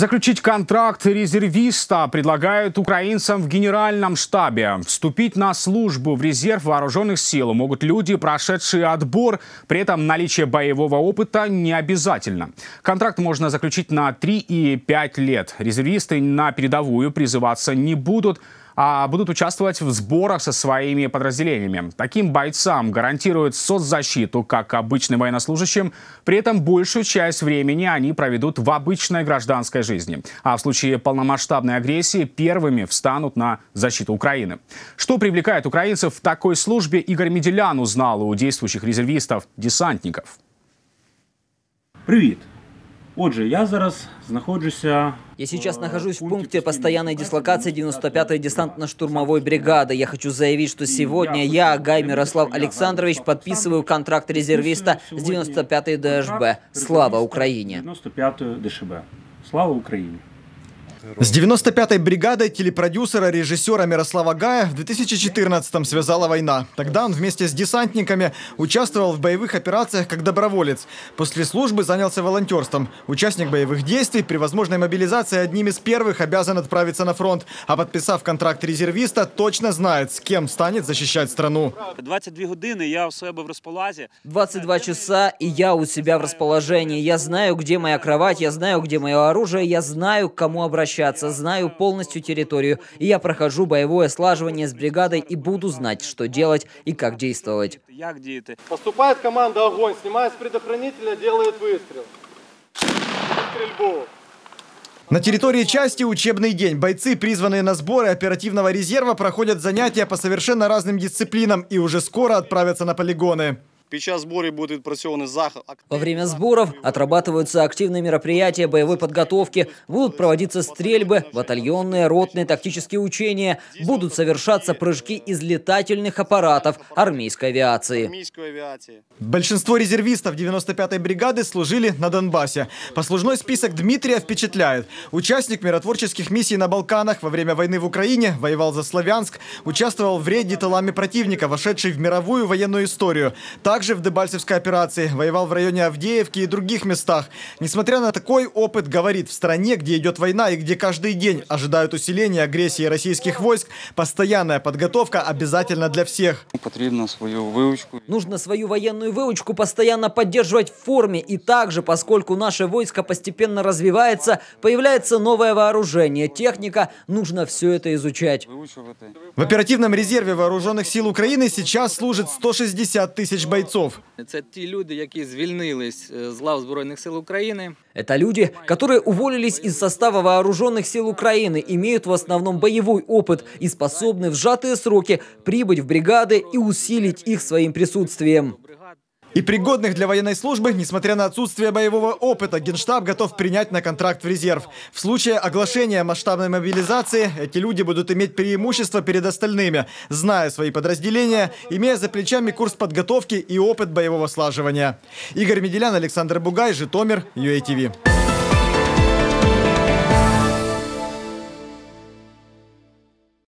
Заключить контракт резервиста предлагают украинцам в генеральном штабе. Вступить на службу в резерв вооруженных сил могут люди, прошедшие отбор. При этом наличие боевого опыта не обязательно. Контракт можно заключить на 3 и 5 лет. Резервисты на передовую призываться не будут а будут участвовать в сборах со своими подразделениями. Таким бойцам гарантируют соцзащиту, как обычным военнослужащим. При этом большую часть времени они проведут в обычной гражданской жизни. А в случае полномасштабной агрессии первыми встанут на защиту Украины. Что привлекает украинцев в такой службе, Игорь Меделян узнал у действующих резервистов-десантников. Привет! Отже, я зараз знаходжуся. Я сейчас нахожусь в пункте постоянной дислокации 95-й десантно-штурмовой бригады. Я хочу заявить, что сегодня я, Гай Мирослав Александрович, подписываю контракт резервиста с 95-й ДШБ. Слава Украине! 95-й ДШБ. Слава Украине! С 95-й бригадой телепродюсера, режиссера Мирослава Гая в 2014-м связала война. Тогда он вместе с десантниками участвовал в боевых операциях как доброволец. После службы занялся волонтерством. Участник боевых действий при возможной мобилизации одним из первых обязан отправиться на фронт. А подписав контракт резервиста, точно знает, с кем станет защищать страну. 22 часа и я у себя в расположении. Я знаю, где моя кровать, я знаю, где мое оружие, я знаю, к кому обращаться возвращаться, знаю полностью территорию, и я прохожу боевое слаживание с бригадой и буду знать, что делать и как действовать. Я где ты? Поступает команда огонь, снимает с предохранителя, делает выстрел. Стрельбу. На территории части учебный день. Бойцы, призванные на сборы оперативного резерва, проходят занятия по совершенно разным дисциплинам и уже скоро отправятся на полигоны. Во время сборов отрабатываются активные мероприятия боевой подготовки, будут проводиться стрельбы, батальонные, ротные, тактические учения, будут совершаться прыжки из летательных аппаратов армейской авиации. Большинство резервистов 95-й бригады служили на Донбассе. Послужной список Дмитрия впечатляет. Участник миротворческих миссий на Балканах во время войны в Украине, воевал за Славянск, участвовал в рейде талами противника, вошедший в мировую военную историю. Так также в Дебальцевской операции воевал в районе Авдеевки и других местах. Несмотря на такой опыт, говорит, в стране, где идет война и где каждый день ожидают усиления агрессии российских войск, постоянная подготовка обязательно для всех. Потребна свою выучку. Нужно свою военную выучку постоянно поддерживать в форме. И также, поскольку наше войско постепенно развивается, появляется новое вооружение, техника, нужно все это изучать. В оперативном резерве вооруженных сил Украины сейчас служит 160 тысяч бойцов борцов. Это люди, которые уволились из состава вооруженных сил Украины, имеют в основном боевой опыт и способны в сжатые сроки прибыть в бригады и усилить их своим присутствием и пригодных для военной службы, несмотря на отсутствие боевого опыта, Генштаб готов принять на контракт в резерв. В случае оглашения масштабной мобилизации эти люди будут иметь преимущество перед остальными, зная свои подразделения, имея за плечами курс подготовки и опыт боевого слаживания. Игорь Меделян, Александр Бугай, Житомир, UATV.